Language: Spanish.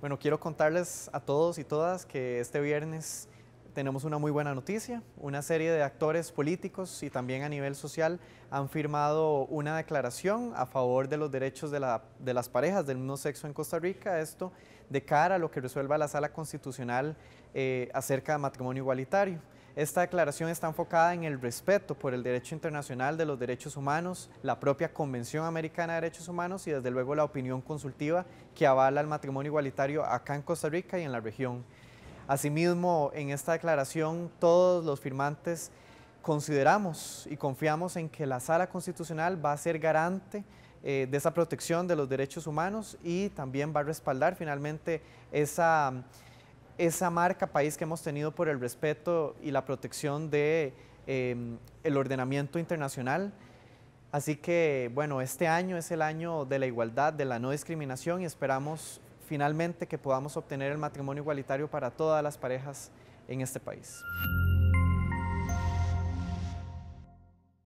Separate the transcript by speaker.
Speaker 1: Bueno, quiero contarles a todos y todas que este viernes tenemos una muy buena noticia. Una serie de actores políticos y también a nivel social han firmado una declaración a favor de los derechos de, las parejas del mismo sexo en Costa Rica. Esto de cara a lo que resuelva la sala constitucional eh, acerca de matrimonio igualitario. Esta declaración está enfocada en el respeto por el derecho internacional de los derechos humanos, la propia Convención Americana de Derechos Humanos y desde luego la opinión consultiva que avala el matrimonio igualitario acá en Costa Rica y en la región. Asimismo, en esta declaración todos los firmantes consideramos y confiamos en que la sala constitucional va a ser garante eh, de esa protección de los derechos humanos y también va a respaldar finalmente esa esa marca país que hemos tenido por el respeto y la protección de em, el ordenamiento internacional. Así que, bueno, este año es el año de la igualdad, de la no discriminación y esperamos finalmente que podamos obtener el matrimonio igualitario para todas las parejas en este país.